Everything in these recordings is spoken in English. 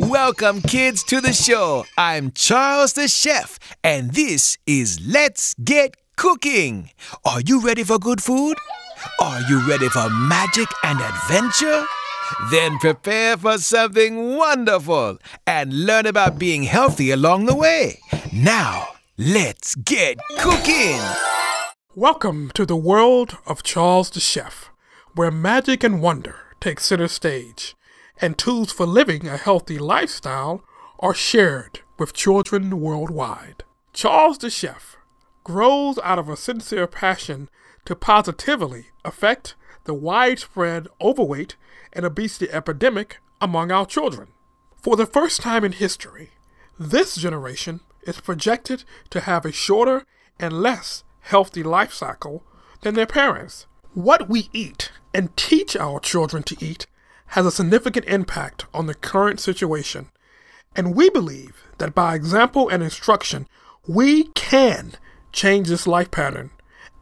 Welcome, kids, to the show. I'm Charles the Chef, and this is Let's Get Cooking. Are you ready for good food? Are you ready for magic and adventure? Then prepare for something wonderful and learn about being healthy along the way. Now, let's get cooking! Welcome to the world of Charles the Chef, where magic and wonder take center stage and tools for living a healthy lifestyle are shared with children worldwide. Charles the Chef grows out of a sincere passion to positively affect the widespread overweight and obesity epidemic among our children. For the first time in history, this generation is projected to have a shorter and less healthy life cycle than their parents. What we eat and teach our children to eat has a significant impact on the current situation, and we believe that by example and instruction, we can change this life pattern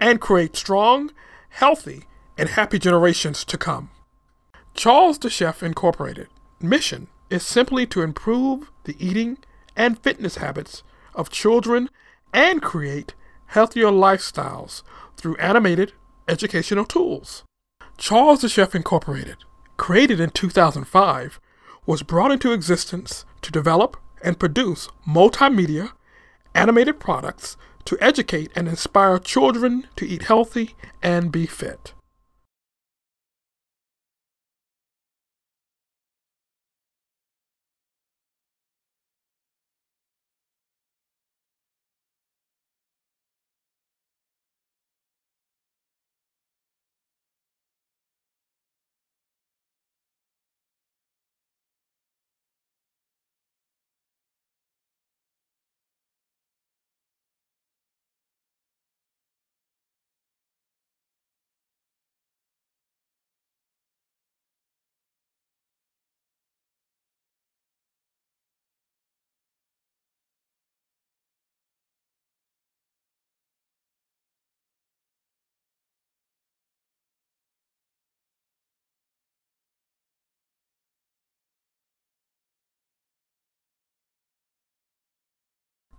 and create strong, healthy, and happy generations to come. Charles the Chef Incorporated mission is simply to improve the eating and fitness habits of children and create healthier lifestyles through animated educational tools. Charles the Chef Incorporated created in 2005, was brought into existence to develop and produce multimedia, animated products to educate and inspire children to eat healthy and be fit.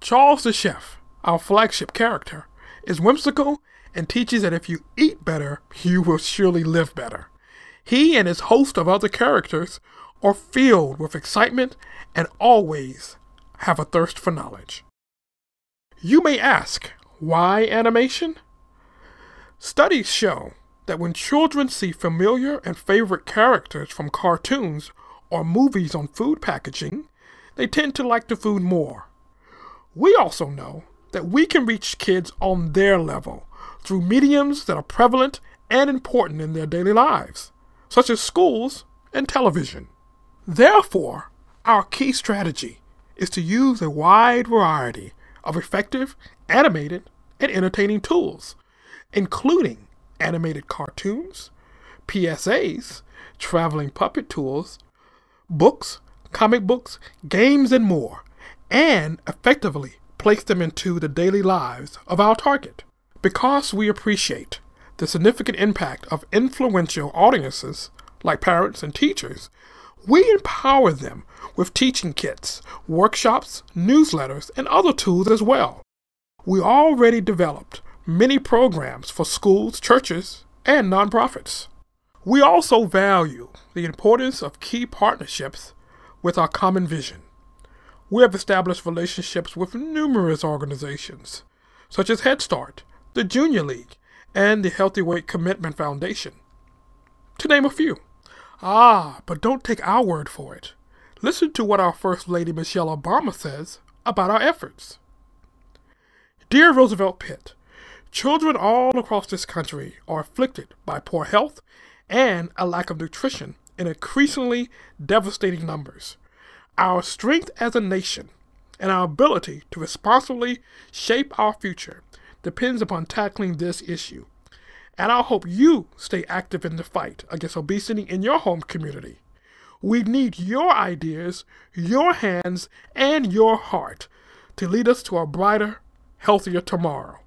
Charles the Chef, our flagship character, is whimsical and teaches that if you eat better, you will surely live better. He and his host of other characters are filled with excitement and always have a thirst for knowledge. You may ask, why animation? Studies show that when children see familiar and favorite characters from cartoons or movies on food packaging, they tend to like the food more we also know that we can reach kids on their level through mediums that are prevalent and important in their daily lives, such as schools and television. Therefore, our key strategy is to use a wide variety of effective, animated, and entertaining tools, including animated cartoons, PSAs, traveling puppet tools, books, comic books, games, and more and effectively place them into the daily lives of our target. Because we appreciate the significant impact of influential audiences like parents and teachers, we empower them with teaching kits, workshops, newsletters, and other tools as well. We already developed many programs for schools, churches, and nonprofits. We also value the importance of key partnerships with our common vision we have established relationships with numerous organizations, such as Head Start, the Junior League, and the Healthy Weight Commitment Foundation, to name a few. Ah, but don't take our word for it. Listen to what our First Lady Michelle Obama says about our efforts. Dear Roosevelt Pitt, children all across this country are afflicted by poor health and a lack of nutrition in increasingly devastating numbers. Our strength as a nation and our ability to responsibly shape our future depends upon tackling this issue. And I hope you stay active in the fight against obesity in your home community. We need your ideas, your hands, and your heart to lead us to a brighter, healthier tomorrow.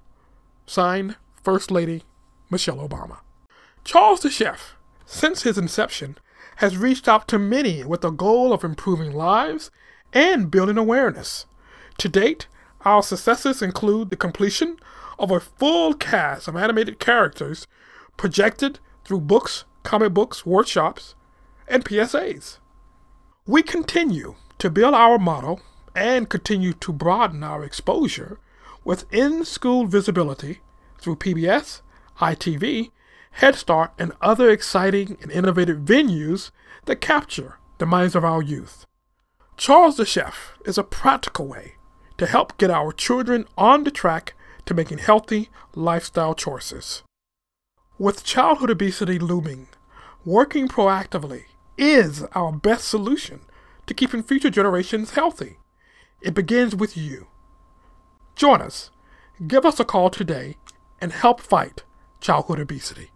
Signed, First Lady Michelle Obama. Charles the Chef, since his inception, has reached out to many with the goal of improving lives and building awareness. To date, our successes include the completion of a full cast of animated characters projected through books, comic books, workshops, and PSAs. We continue to build our model and continue to broaden our exposure with in-school visibility through PBS, ITV, Head Start, and other exciting and innovative venues that capture the minds of our youth. Charles the Chef is a practical way to help get our children on the track to making healthy lifestyle choices. With childhood obesity looming, working proactively is our best solution to keeping future generations healthy. It begins with you. Join us. Give us a call today and help fight childhood obesity.